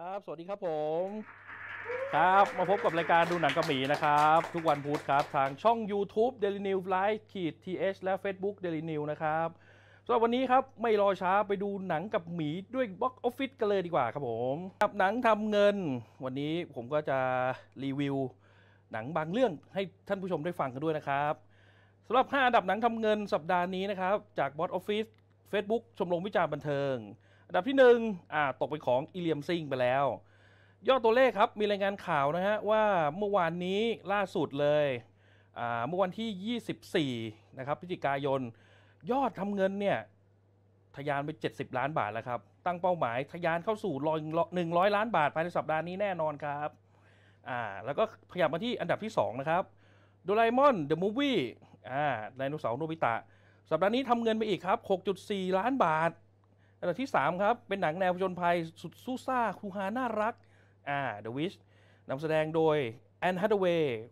ครับ สวัสดีครับผม ครับ มาพบกับรายการดูหนังกระหมีนะครับ ทุกวันพุธครับทางช่อง YouTube Daily News Live ขีด th และ Facebook Daily News นะครับสำหรับวันนี้ครับ ไม่รอช้าไปดูหนังกับหมีด้วยบ็อกออฟฟิศกันเลยดีกว่าครับผมกับหนังทำเงิน วันนี้ผมก็จะรีวิว หนังบางเรื่องให้ท่านผู้ชมได้ฟังกันด้วยนะครับ สำหรับ 5อันดับหนังทำเงินสัปดาห์นี้นะครับจากบ็อกออฟฟิศ Facebook ชมรมวิจารณ์บันเทิงอันดับที่1อ่าตกเป็นของ อีเลียมซิงไปแล้ว ยอดตัวเลขครับ มีรายงานข่าวนะฮะว่าเมื่อวานนี้ล่าสุดเลยอ่าเมื่อวันที่ 24 นะครับพฤศจิกายน ยอดทำเงินเนี่ยทะยานไป 70 ล้านบาท แล้วครับ ตั้งเป้าหมายทะยานเข้าสู่ร้อยหนึ่งร้อยล้านบาท ภายในสัปดาห์นี้แน่นอนครับอ่าแล้วก็ขยับมาที่อันดับที่ 2 นะครับดูไลมอนเดอะมูฟวี่อ่าไดโนเสาร์โนบิตะสัปดาห์นี้ทำเงินไปอีกครับ6.4 ล้านบาทอันดับที่3ครับเป็นหนังแนวผจญภัย สุดซู่ซ่าคูฮาน่ารักอ่า The Witch นำแสดงโดยแอนฮัตเวย์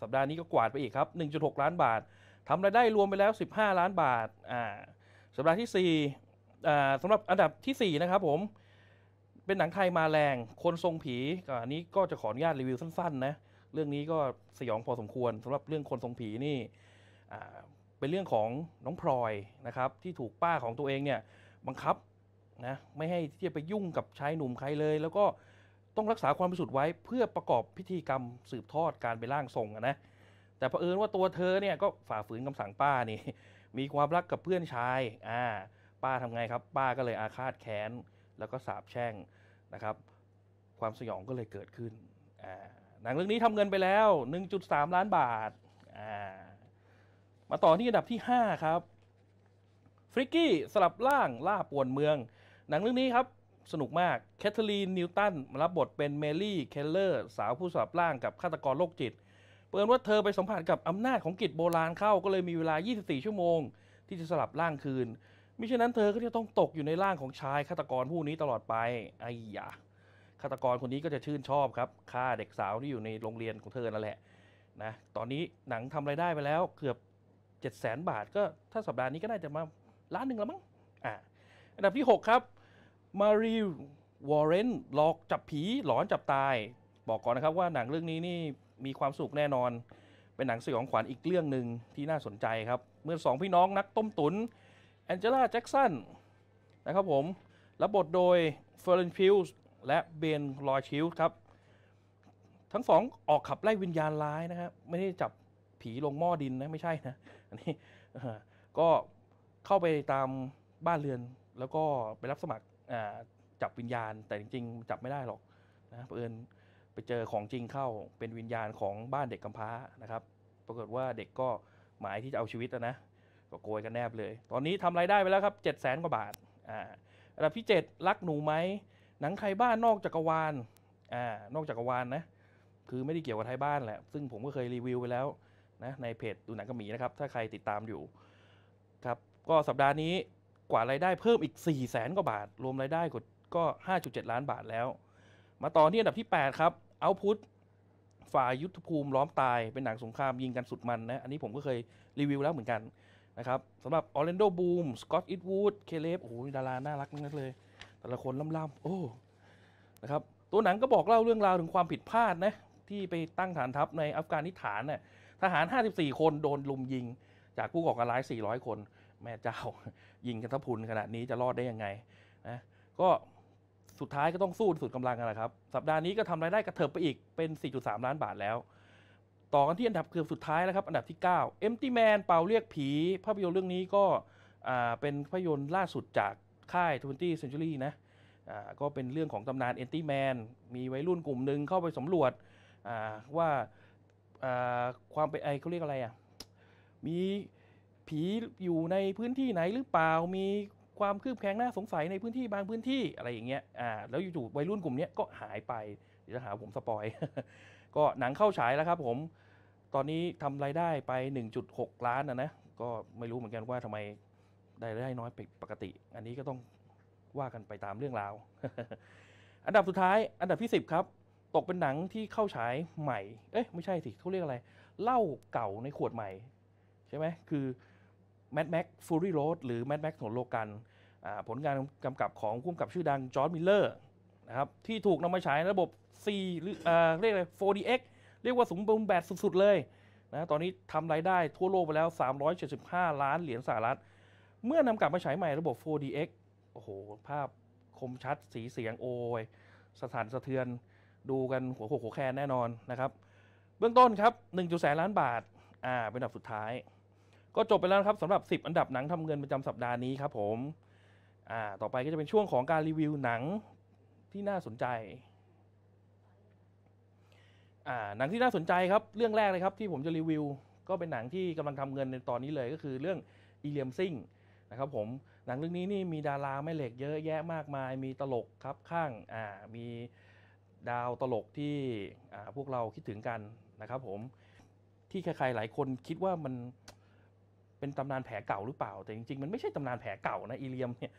สัปดาห์นี้ก็กวาดไปอีกครับ 1.6 ล้านบาททำรายได้รวมไปแล้ว 15 ล้านบาท อ่าสัปดาห์ที่4อ่าสำหรับอันดับที่ 4 นะครับผม เป็นหนังไทยมาแรงคนทรงผี อันนี้ก็จะขออนุญาตรีวิวสั้น ๆ นะ เรื่องนี้ก็สยองพอสมควรสำหรับเรื่องคนทรงผีนี่ อ่าเป็นเรื่องของน้องพลอยนะครับที่ถูกป้าของตัวเองเนี่ยบังคับนะไม่ให้ที่จะไปยุ่งกับชายหนุ่มใครเลย แล้วก็ต้องรักษาความบริสุทธิ์ไว้เพื่อประกอบพิธีกรรมสืบทอดการไปร่างทรงนะแต่เผอิญว่าตัวเธอเนี่ยก็ฝ่าฝืนคำสั่งป้านี่มีความรักกับเพื่อนชายอ่าป้าทำไงครับป้าก็เลยอาฆาตแค้น แล้วก็สาบแช่งนะครับ ความสยองก็เลยเกิดขึ้นอ่าหนังเรื่องนี้ทำเงินไปแล้ว 1.3 ล้านบาทอ่ามาต่อที่อันดับที่5ครับฟริกกี้สลับล่างล่าป่วนเมืองหนังเรื่องนี้ครับ สนุกมากแคทเธอรีนนิวตันรับบทเป็นเมลี่เคลเลอร์สาวผู้สอบร่างกับฆาตกรโรคจิต เปิดว่าเธอไปสัมผัสกับอำนาจของกิจโบราณเข้าก็เลยมีเวลา 24 ชั่วโมง ที่จะสลับร่างคืนมิฉะนั้นเธอก็จะต้องตกอยู่ในร่างของชายฆาตกรผู้นี้ตลอดไปไอ้ยาฆาตกรคนนี้ก็จะชื่นชอบครับฆ่าเด็กสาวที่อยู่ในโรงเรียนของเธอนั่นแหละนะตอนนี้หนังทำไรายได้ไปแล้วเกือบ 7 0 0 0 0 0 บาท ก็ถ้าสัปดาห์นี้ก็น่าจะมาล้านหนึ่งแล้วมั้งอ่ะอันดับที่ 6 ครับมารีวอร์เรนหลอกจับผีหลอนจับตายบอกก่อนนะครับว่าหนังเรื่องนี้นี่มีความสุขแน่นอน เป็นหนังสยองขวัญอีกเรื่องหนึ่งที่น่าสนใจครับ เมื่อสองพี่น้องนักต้มตุนแองเจล่าแจ็กสันนะครับผมรับบทโดยเฟอร์นพิลส์และเบนลอยชิลส์ครับ ทั้งสองออกขับไล่วิญญาณร้ายนะครับไม่ได้จับผีลงหม้อดินนะ ไม่ใช่นะอันนี้ ก็เข้าไปตามบ้านเรือนแล้วก็ไปรับสมัครจับวิญญาณแต่จริง ๆ จับไม่ได้หรอกนะเพื่อนไปเจอของจริงเข้าเป็นวิญญาณของบ้านเด็กกำพร้านะครับ ปรากฏว่าเด็กก็หมายที่จะเอาชีวิตนะ ก็โกยกันแนบเลย ตอนนี้ทำไรายได้ไปแล้วครับ 7 0 0แสนกว่าบาทอ่ารันดับที่7รักหนูไหมหนังไทยบ้านนอกจักรวาลอ่านอกจักรวาลนะคือไม่ได้เกี่ยวกับไทยบ้านแหละซึ่งผมก็เคยรีวิวไปแล้วนะในเพจดูหนังกระหมีนะครับถ้าใครติดตามอยู่ครับก็สัปดาห์นี้กว่ารายได้เพิ่มอีก4ี่แสนกว่าบาท รวมรายได้ก็ 5.7 ล้านบาทแล้ว มาต่อที่อันดับที่ 8 ครับเอาพุทฝ่ายยุทธภูมิล้อมตายเป็นหนังสงครามยิงกันสุดมันนะอันนี้ผมก็เคยรีวิวแล้วเหมือนกันนะครับสำหรับออร์เรนโดบูมสกอตต์อิทวูดเคเลฟ โอ้โหดาราน่ารักนั่นเลยแต่ละคนล่ำๆโอ้นะครับตัวหนังก็บอกเล่าเรื่องราวถึงความผิดพลาดนะที่ไปตั้งฐานทัพในอัฟกานิสถานนะ่ยทหาร 54 คนโดนลุมยิง จากผู้ก่อการร้าย 400 คนแม่เจ้ายิงกันทะพุนขนาดนี้จะรอดได้ยังไงนะก็สุดท้ายก็ต้องสู้สุดกำลังกันแหละครับ สัปดาห์นี้ก็ทำารายได้กระเถิบไปอีกเป็น 4.3 ล้านบาทแล้ว ต่อกันที่อันดับเกือบสุดท้ายแล้วครับ อันดับที่9 Empty Man เป่าเรียกผีภาพยนตร์เรื่องนี้ก็เป็นภาพยนตร์ล่าสุดจากค่ายท0 Century นะก็เป็นเรื่องของตำนาน Empty Man มีวัยรุ่นกลุ่มหนึ่งเข้าไปสำรวจว่าความเป็นไอเขาเรียกอะไรอ่ะมีผีอยู่ในพื้นที่ไหนหรือเปล่ามีความคืบแค็งน่าสงสัยในพื้นที่บางพื้นที่อะไรอย่างเงี้ยอ่าแล้วอยู่ๆวัยรุ่นกลุ่มนี้ก็หายไปเดี๋ยวจะหาผมสปอยก็หนังเข้าฉายแล้วครับผม ตอนนี้ทำรายได้ไป 1.6ล้านนะนะก็ไม่รู้เหมือนกันว่าทำไมได้ได้น้อยปกติ อันนี้ก็ต้องว่ากันไปตามเรื่องราวอันดับสุดท้าย อันดับที่10ครับ ตกเป็นหนังที่เข้าฉายใหม่เอ๊ะไม่ใช่สิเขาเรียกอะไรเล่าเก่าในขวดใหม่ ใช่ไหมคือแมดแม็กฟูรี่โรดหรือแมดแม็กถนนโลกันผลงานกำกับของผู้กำกับชื่อดังจอร์ดมิลเลอร์นะครับที่ถูกนำมาใช้ในระบบ C หรือเรียกอะไร 4DX เรียกว่าสมบูรณ์แบบสุดๆเลยนะตอนนี้ทำรายได้ทั่วโลกไปแล้ว 375 ล้านเหรียญสหรัฐ เมื่อนำกลับมาใช้ใหม่ระบบ 4DX โอ้โห ภาพคมชัดสีเสียงโอยสถานสะเทือนดูกันหัวโขกหัวแคนแน่นอนนะครับเบื้องต้นครับ 1. แสนล้านบาทอ่าเป็นอันดับสุดท้ายก็จบไปแล้วครับสำหรับ 10 อันดับหนังทำเงินประจำสัปดาห์นี้ครับผมอ่าต่อไปก็จะเป็นช่วงของการรีวิวหนังที่น่าสนใจอ่าหนังที่น่าสนใจครับเรื่องแรกเลยครับที่ผมจะรีวิวก็เป็นหนังที่กำลังทำเงินในตอนนี้เลยก็คือเรื่องอีเลียมซิงนะครับผม หนังเรื่องนี้นี่มีดาราแม่เหล็กเยอะแยะมากมาย มีตลกครับข้างอ่ามีดาวตลกที่พวกเราคิดถึงกันนะครับ ผมที่ใครๆหลายคนคิดว่ามันเป็นตำนานแผลเก่าหรือเปล่า แต่จริง ๆ มันไม่ใช่ตำนานแผลเก่านะอีเลียมเนี่ย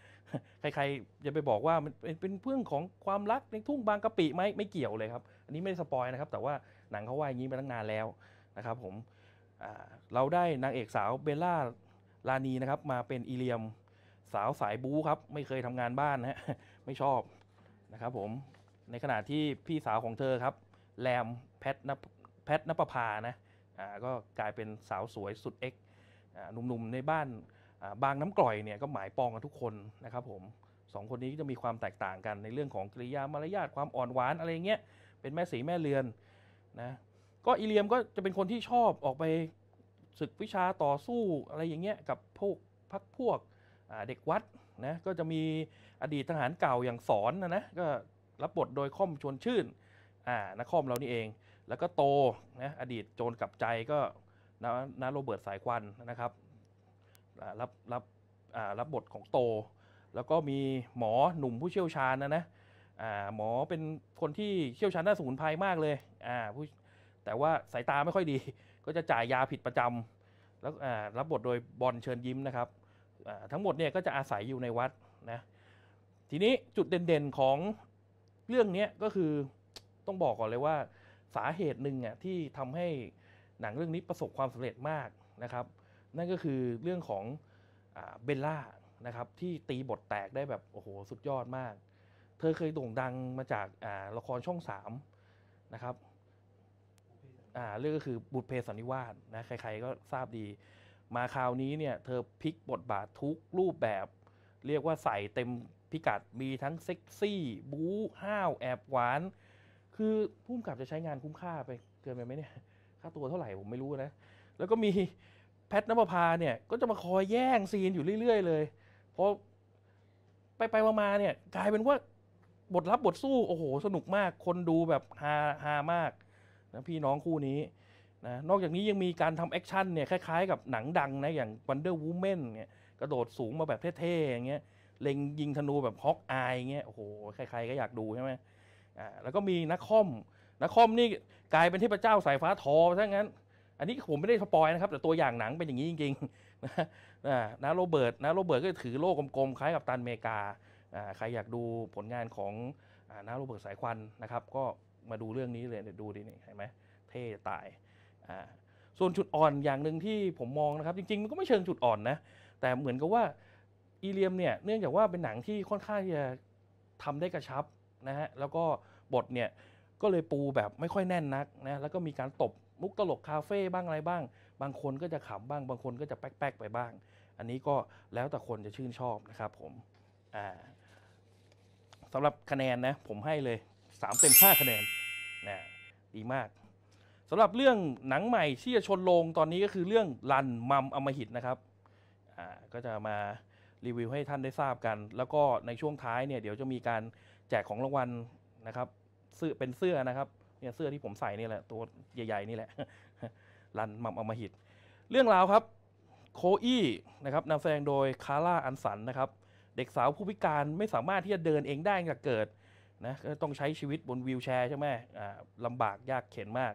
ใครๆจะไปบอกว่ามันเป็นเพื่องของความรักในทุ่งบางกะปิไหมไม่เกี่ยวเลยครับ อันนี้ไม่ได้สปอยนะครับ แต่ว่าหนังเขาว่าอย่างนี้มาตั้งนานแล้วนะครับผมเราได้นางเอกสาวเบลล่าลานีนะครับมาเป็นอีเลียมสาวสายบู๊ครับ ไม่เคยทำงานบ้านนะไม่ชอบนะครับผม ในขณะที่พี่สาวของเธอครับแรมแพทนแพทนปภานะอ่าก็กลายเป็นสาวสวยสุดเอ็กซ์หนุ่มๆในบ้านบางน้ำกร่อยเนี่ยก็หมายปองกันทุกคนนะครับผมสองคนนี้จะมีความแตกต่างกันในเรื่องของกริยามารยาทความอ่อนหวานอะไรเงี้ยเป็นแม่สีแม่เรือนนะก็อีเลียมก็จะเป็นคนที่ชอบออกไปศึกวิชาต่อสู้อะไรอย่างเงี้ยกับพวกพักพวกเด็กวัดนะก็จะมีอดีตทหารเก่าอย่างสอนนะนะก็รับบทโดยค่อมชวนชื่นอ่านะค่อมเรานี่เอง แล้วก็โตนะอดีตโจรกลับใจก็นะนะโรเบิร์ตสายควันนะครับรับรับรับบทของโต แล้วก็มีหมอหนุ่มผู้เชี่ยวชาญนะนะหมอเป็นคนที่เชี่ยวชาญด้านสมุนไพรมากเลย แต่ว่าสายตาไม่ค่อยดีก็จะจ่ายยาผิดประจำแล้วรับบทโดยบอลเชิญยิ้มนะครับทั้งหมดเนี่ยก็จะอาศัยอยู่ในวัดนะทีนี้จุดเด่นๆของเรื่องนี้ก็คือต้องบอกก่อนเลยว่าสาเหตุหนึ่งอ่ะที่ทำให้หนังเรื่องนี้ประสบความสำเร็จมากนะครับ นั่นก็คือเรื่องของเบลล่านะครับที่ตีบทแตกได้แบบโอ้โหสุดยอดมาก เธอเคยโด่งดังมาจากละครช่อง3นะครับเรื่องก็คือบุตรเพสันนิวาสนะใครๆก็ทราบดี มาคราวนี้เนี่ยเธอพลิกบทบาททุกรูปแบบ เรียกว่าใส่เต็มพิกัดมีทั้งเซ็กซี่ บู๊ห้าว แอบ หวาน คือพุ่มกับจะใช้งานคุ้มค่าไปเกินไปไหมเนี่ยค่าตัวเท่าไหร่ผมไม่รู้นะ แล้วก็มีแพทนภพาเนี่ย ก็จะมาคอยแย่งซีนอยู่เรื่อยๆเลย เพราะไปไปมาเนี่ยกลายเป็นว่าบทรับบทสู้ โอ้โห สนุกมากคนดูแบบฮาฮามากนะพี่น้องคู่นี้นะนอกจากนี้ยังมีการทำแอคชั่นเนี่ยคล้ายๆกับหนังดังนะ อย่าง Wonder Woman เนี่ยกระโดดสูงมาแบบเท่ๆอย่างเงี้ยเล็งยิงธนูแบบฮอกอายเงี้ยโอ้โหใครๆก็อยากดูใช่ไหมอ่าแล้วก็มีนักคอมนครนี่ กลายเป็นเทพเจ้าสายฟ้าทอซะงั้น อันนี้ผมไม่ได้สปอยนะครับแต่ตัวอย่างหนังเป็นอย่างนี้จริง ๆนะนะโรเบิร์ตนะโรเบิร์ตก็ถือโล่กลมๆคล้ายกับตันเมกาใครอยากดูผลงานของนะโรเบิร์ตสายควันนะครับ ก็มาดูเรื่องนี้เลยดูดินี่เห็นไหมเท่ตายส่วนจุดอ่อนอย่างหนึ่งที่ผมมองนะครับ จริงๆมันก็ไม่เชิงจุดอ่อนนะ แต่เหมือนกับว่าอีเลียมเนี่ยเนื่องจากว่าเป็นหนังที่ค่อนข้างจะทำได้กระชับนะฮะแล้วก็บทเนี่ยก็เลยปูแบบไม่ค่อยแน่นนักนะแล้วก็มีการตบมุกตลกคาเฟ่บ้างอะไรบ้าง บางคนก็จะขำบ้างบางคนก็จะแป๊กๆไปบ้าง อันนี้ก็แล้วแต่คนจะชื่นชอบนะครับผมอ่าสำหรับคะแนนนะผมให้เลย3เต็ม5คะแนนนะดีมากสำหรับเรื่องหนังใหม่ที่จะชนลงตอนนี้ก็คือเรื่องลันมัมอมหิตนะครับอ่าก็จะมารีวิวให้ท่านได้ทราบกัน แล้วก็ในช่วงท้ายเนี่ยเดี๋ยวจะมีการแจกของรางวัลนะครับเสื้อเป็นเสื้อนะครับ เนี่ยเสื้อที่ผมใส่นี่แหละตัวใหญ่ๆนี่แหละ รันมัมอมหิต เรื่องราวครับ โคอี้นะครับนำแสดงโดยคาร่าอันสันนะครับ เด็กสาวผู้พิการไม่สามารถที่จะเดินเองได้จากเกิดนะต้องใช้ชีวิตบนวีลแชร์ใช่ไหมลำบากยากเข็นมาก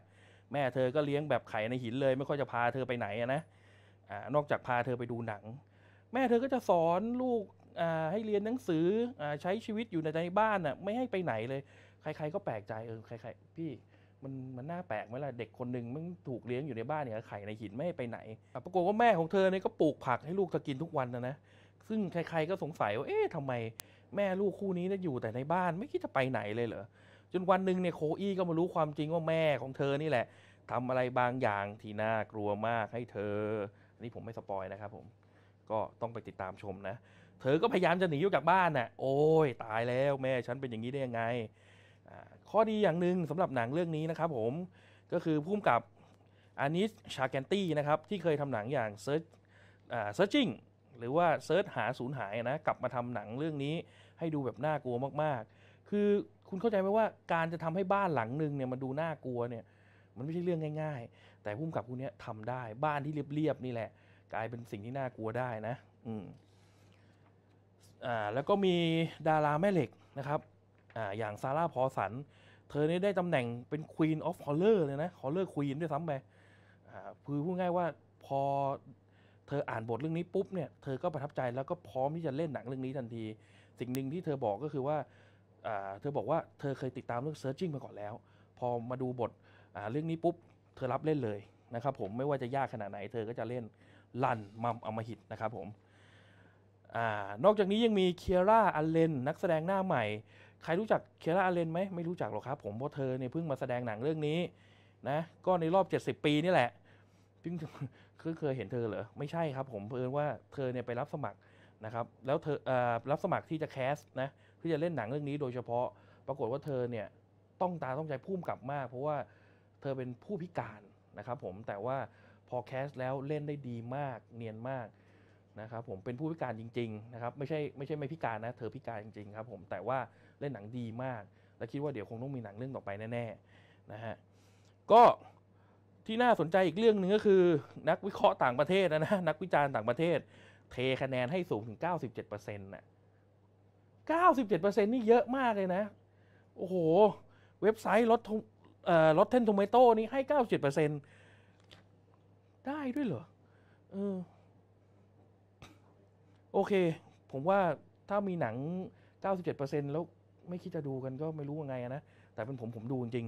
แม่เธอก็เลี้ยงแบบไข่ในหินเลย ไม่ค่อยจะพาเธอไปไหนนะอนอกจากพาเธอไปดูหนัง แม่เธอก็จะสอนลูกให้เรียนหนังสืออใช้ชีวิตอยู่ในใบ้านนะไม่ให้ไปไหนเลยใครๆก็แปลกใจเออ ใครๆพี่มันมันน่าแปลกไหมล่ะเด็กคนหนึ่งมันถูกเลี้ยงอยู่ในบ้านเนี่ยไข่ในหินไม่ไปไหน ปรากฏว่าแม่ของเธอเนี่ยก็ปลูกผักให้ลูกเธอกินทุกวันนะนะ ซึ่งใครๆก็สงสัยว่าเอ๊ะทำไม แม่ลูกคู่นี้เนี่ยอยู่แต่ในบ้านไม่คิดจะไปไหนเลยเหรอ จนวันหนึ่งเนี่ยโคอี้ก็มารู้ความจริงว่าแม่ของเธอนี่แหละ ทำอะไรบางอย่างที่น่ากลัวมากให้เธอ อันนี้ผมไม่สปอยนะครับผม ก็ต้องไปติดตามชมนะ เธอก็พยายามจะหนีอยู่จากบ้านนะ่ะ โอ้ยตายแล้วแม่ฉันเป็นอย่างนี้ได้ยังไงข้อดีอย่างหนึ่งสำหรับหนังเรื่องนี้นะครับ ผมก็คือพุ่มกับอานิสชาแกนตี้นะครับที่เคยทำหนังอย่างเซิร์ช s ิ a r c h ิ n หรือว่าเซิร์ชหาสูญหายนะ กลับมาทำหนังเรื่องนี้ ให้ดูแบบน่ากลัวมากๆ คือคุณเข้าใจไหมว่าการจะทำให้บ้านหลังหนึ่งเนี่ยมันดูน่ากลัวเนี่ย มันไม่ใช่เรื่องง่ายๆ แต่พุ่มกับคูนี้ทำได้บ้านที่เรียบๆนี่แหละ กลายเป็นสิ่งที่น่ากลัวได้นะอืมอ่าแล้วก็มีดาราแม่เหล็กนะครับออย่างซาร่าพอสัน เธอนี่ได้ตำแหน่งเป็น Queen of Horror เลยนะ Horror Queen ด้วยซ้ำไปคือพูดง่ายว่าพอเธออ่านบทเรื่องนี้ปุ๊บเนี่ย เธอก็ประทับใจแล้วก็พร้อมที่จะเล่นหนังเรื่องนี้ทันที สิ่งหนึ่งที่เธอบอกก็คือว่า เธอบอกว่าเธอเคยติดตามเรื่อง Searching มาก่อนแล้ว พอมาดูบทเรื่องนี้ปุ๊บ เธอรับเล่นเลยนะครับผม ไม่ว่าจะยากขนาดไหน เธอก็จะเล่นลันมัมอมหิตนะครับผมอนอกจากนี้ยังมีเคียร่าอัลเลนนักแสดงหน้าใหม่ใครรู้จักเคลราอาเลนไหมไม่รู้จักหรอกครับผมเพราะเธอเนี่ยเพิ่งมาแสดงหนังเรื่องนี้นะก็ในรอบ 70 ปีนี่แหละพิ่งเคยเห็นเธอเหรอไม่ใช่ครับ ผมเพิ่งว่าเธอเนี่ยไปรับสมัครนะครับแล้วเธอรับสมัครที่จะแคสนะที่จะเล่นหนังเรื่องนี้โดยเฉพาะปรากฏว่าเธอเนี่ยต้องตาต้องใจพุ่มกลับมากเพราะว่าเธอเป็นผู้พิการนะครับผมแต่ว่าพอแคสแล้วเล่นได้ดีมากเนียนมากนะครับผมเป็นผู้พิการจริงๆนะครับไม่ใช่ไม่ใช่ไม่พิการนะ เธอพิการจริงๆ ครับ ผมแต่ว่าเล่นหนังดีมาก และคิดว่าเดี๋ยวคงต้องมีหนังเรื่องต่อไปแน่ๆนะฮะก็ที่น่าสนใจอีกเรื่องหนึ่งก็คือ นักวิเคราะห์ต่างประเทศนะนะนักวิจารณ์ต่างประเทศ เทคะแนนให้สูงถึง 97%นะ97%นี่เยอะมากเลยนะ โอ้โห เว็บไซต์ลดเ่อเทนโทเมโต้นี้ให้ 97%ได้ด้วยเหรอเออโอเค ผมว่าถ้ามีหนัง 97%แล้วไม่คิดจะดูกันก็ไม่รู้ยังไงนะ แต่เป็นผมผมดูจริง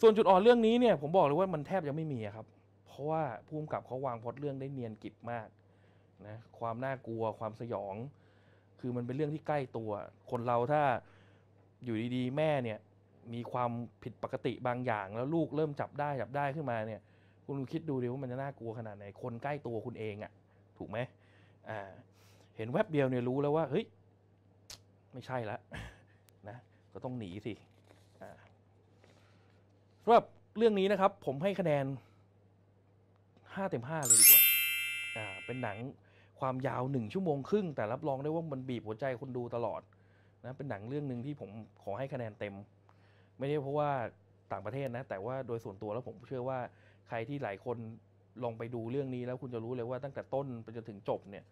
ส่วนจุดอ่อนเรื่องนี้เนี่ยผมบอกเลยว่ามันแทบจะไม่มีครับ เพราะว่าผู้กำกับเขาวางพอดเรื่องได้เนียนกิบมากนะ ความน่ากลัว ความสยอง คือมันเป็นเรื่องที่ใกล้ตัว คนเราถ้าอยู่ดี ๆแม่เนี่ย มีความผิดปกติบางอย่าง แล้วลูกเริ่มจับได้จับได้ขึ้นมาเนี่ย คุณคิดดูดิว่ามันจะน่ากลัวขนาดไหนคนใกล้ตัวคุณเองอะ่ะ ถูกไหมเห็นแวบเดียวเนี่ยรู้แล้วว่าเฮ้ย ไม่ใช่ละ นะ ก็ต้องหนีสิสำหรับเรื่องนี้นะครับ ผมให้คะแนน5เต็ม5เลยดีกว่า อ่าเป็นหนังความยาว1ชั่วโมงครึ่งแต่รับรองได้ว่ามันบีบหัวใจคนดูตลอด นะเป็นหนังเรื่องหนึ่งที่ผมขอให้คะแนนเต็ม ไม่ได้เพราะว่าต่างประเทศนะ แต่ว่าโดยส่วนตัวแล้ว ผมเชื่อว่าใครที่หลายคนลองไปดูเรื่องนี้แล้วคุณจะรู้เลยว่าตั้งแต่ต้นไปจนถึงจบเนี่ย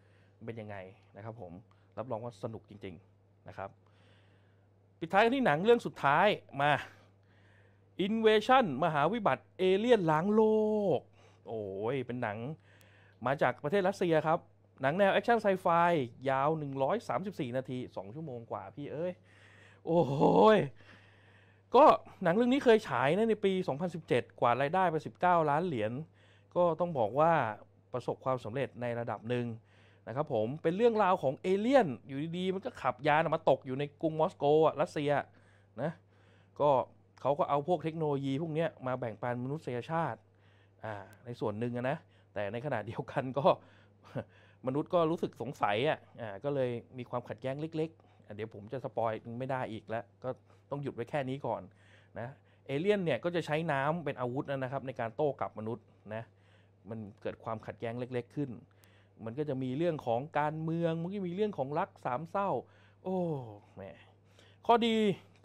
เป็นยังไงนะครับผมรับรองว่าสนุกจริง ๆ นะครับ ปิดท้ายกันที่หนังเรื่องสุดท้ายมา Invasion มหาวิบัติเอเลี่ยนล้างโลก โอ้ย เป็นหนังมาจากประเทศรัสเซียครับ หนังแนวแอคชั่นไซไฟยาว 134 นาที 2 ชั่วโมงกว่าพี่เอ้ยโอ้ยก็หนังเรื่องนี้เคยฉายในปี 2017 กว่ารายได้ไป19ล้านเหรียญก็ต้องบอกว่าประสบความสำเร็จในระดับหนึ่งนะครับผมเป็นเรื่องราวของเอเลี่ยนอยู่ดีๆ มันก็ขับยานมาตกอยู่ในกรุงมอสโกอ่ะรัสเซียนะก็เขาก็เอาพวกเทคโนโลยีพวกนี้มาแบ่งปันมนุษยชาติอ่าในส่วนหนึ่งนะ แต่ในขณะเดียวกันก็มนุษย์ก็รู้สึกสงสัยอ่ะก็เลยมีความขัดแย้งเล็กๆ เดี๋ยวผมจะสปอยไม่ได้อีกแล้ว ก็ต้องหยุดไว้แค่นี้ก่อนนะเอเลี่ยนเนี่ยก็จะใช้น้ำเป็นอาวุธนะครับในการโต้กลับมนุษย์นะมันเกิดความขัดแย้งเล็กๆขึ้น มันก็จะมีเรื่องของการเมือง มันก็มีเรื่องของรักสามเศร้า โอ้แม่ ข้อดี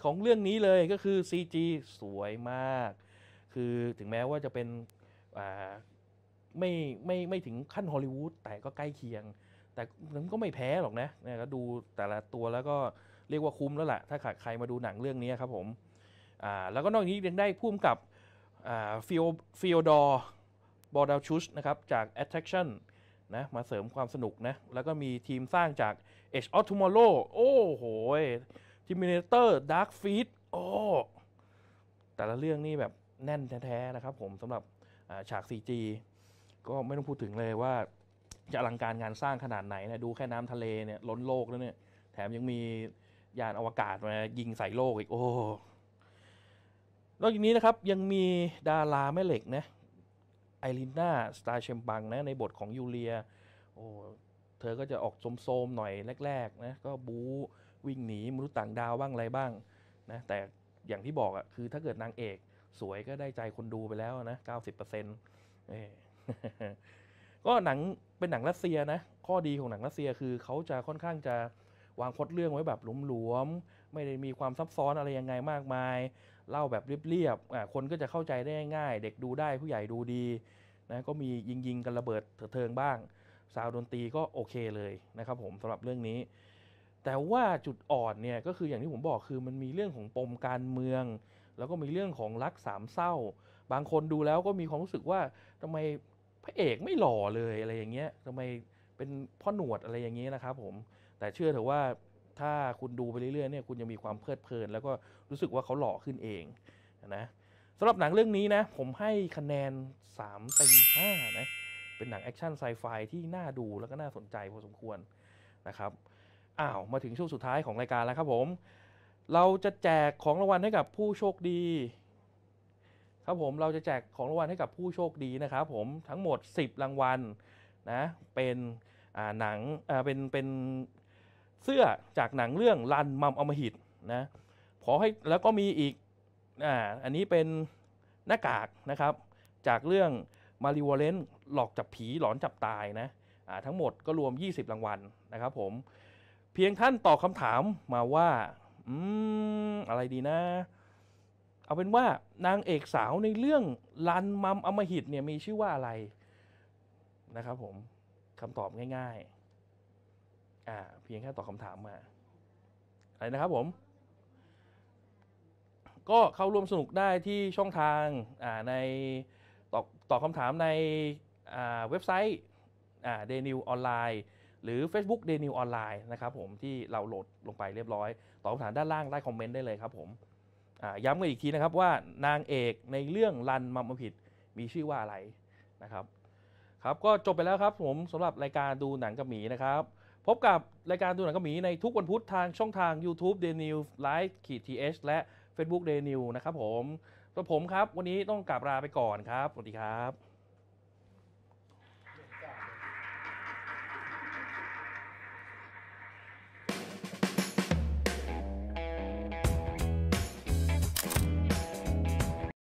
ของเรื่องนี้เลยก็คือ CG สวยมาก คือถึงแม้ว่าจะเป็น ไม่ไม่ไม่ถึงขั้นฮอลลีวูดแต่ก็ใกล้เคียง แต่มันก็ไม่แพ้หรอกนะนะ ก็ดูแต่ละตัวแล้วก็เรียกว่าคุ้มแล้วละ่ะ ถ้าขาดใครมาดูหนังเรื่องนี้ครับผมแล้วก็นอกนี้ยังได้พุ่มกับฟิโอฟิโอดอรบอดาวชุชนะครับจาก Attraction นะมาเสริมความสนุกนะแล้วก็มีทีมสร้างจาก Edge of Tomorrow โอ้โหทีมเนเตอร์ Dark f ฟีดโอ้แต่ละเรื่องนี่แบบแน่นแท้ๆนะครับผมสำหรับฉาก4 g ก็ไม่ต้องพูดถึงเลยว่า จะอลังการงานสร้างขนาดไหนนะดูแค่น้ำทะเลเนี่ยล้นโลกแล้วเนี่ยแถมยังมียานอวกาศมายิงใส่โลกอีกโอ้นอกจากนี้นะครับ ยังมีดาราแม่เหล็กนะไอริน่า สตาร์เชมบังนะในบทของยูเลียโอ้เธอก็จะออกโสมๆหน่อยแรกๆนะก็บู๊วิ่งหนี มนุษย์ต่างดาวบ้างอะไรบ้างนะแต่อย่างที่บอกอะ่ะคือถ้าเกิดนางเอกสวยก็ได้ใจคนดูไปแล้วนะเก้าสิบเปอร์เซนก็หนังเป็นหนังรัสเซียนะข้อดีของหนังรัสเซียคือเขาจะค่อนข้างจะวางพลเรื่องไว้แบบหลวมๆ ไม่ได้มีความซับซ้อนอะไรยังไงมากมายเล่าแบบเรียบๆ คนก็จะเข้าใจได้ง่าย เด็กดูได้ผู้ใหญ่ดูดีนะก็มียิงยิงกันระเบิดเถิงบ้างซาวดนตรีก็โอเคเลยนะครับผมสำหรับเรื่องนี้ แต่ว่าจุดอ่อนเนี่ยก็คืออย่างที่ผมบอกคือมันมีเรื่องของปมการเมือง แล้วก็มีเรื่องของรักสามเศร้า บางคนดูแล้วก็มีความรู้สึกว่าทำไมพระเอกไม่หล่อเลยอะไรอย่างเงี้ยทำไมเป็นพ่อหนวดอะไรอย่างเงี้ยนะครับผมแต่เชื่อเถอะว่าถ้าคุณดูไปเรื่อยๆเนี่ยคุณยังมีความเพลิดเพลิน แล้วก็รู้สึกว่าเขาหล่อขึ้นเองนะสำหรับหนังเรื่องนี้นะผมให้คะแนน3เต็ม5นะเป็นหนังแอคชั่นไซไฟที่น่าดูแล้วก็น่าสนใจพอสมควรนะครับอ้าวมาถึงช่วงสุดท้ายของรายการแล้วครับผมเราจะแจกของรางวัลให้กับผู้โชคดีครับผมเราจะแจกของรางวัลให้กับผู้โชคดีนะครับผมทั้งหมด 10 รางวัลนะเป็นหนังเป็น เป็นเสื้อจากหนังเรื่องรันมัมอมหิตนะขอให้แล้วก็มีอีกอ่าอันนี้เป็นหน้ากากนะครับจากเรื่องมาริวอเลนหลอกจับผีหลอนจับตายนะอ่าทั้งหมดก็รวม 20รางวัลนะครับผมเพียงท่านตอบคำถามมาว่าอืมอะไรดีนะ เอาเป็นว่านางเอกสาวในเรื่องลันมัมอมหิตเนี่ยมีชื่อว่าอะไรนะครับผมคำตอบง่าย ๆ่าเพียงแค่ตอบคาถามมา อะไรนะครับผม ก็เข้าร่วมสนุกได้ที่ช่องทางอ่าในตอบตอบคำถามในอ่าเว็บไซต์อ่าเดนิวออนไลน์หรือ Facebook d e n i ออนไลน์นะครับ ผมที่เราโหลดลงไปเรียบร้อยตอบคำถามด้านล่างใต้คอมเมนต์ได้เลยครับผม ย้ำกันอีกทีนะครับว่านางเอกในเรื่องรันมัมผิด มีชื่อว่าอะไรนะครับ ครับก็จบไปแล้วครับผมสำหรับรายการดูหนังกับหมีนะครับพบกับรายการดูหนังกระหมีในทุกวันพุธทางช่องทาง YouTube d e n e w l i v e ขีดทีและ Facebook d e n e w นะครับผม ตัวผมครับ วันนี้ต้องกลับลาไปก่อนครับ สวัสดีครับ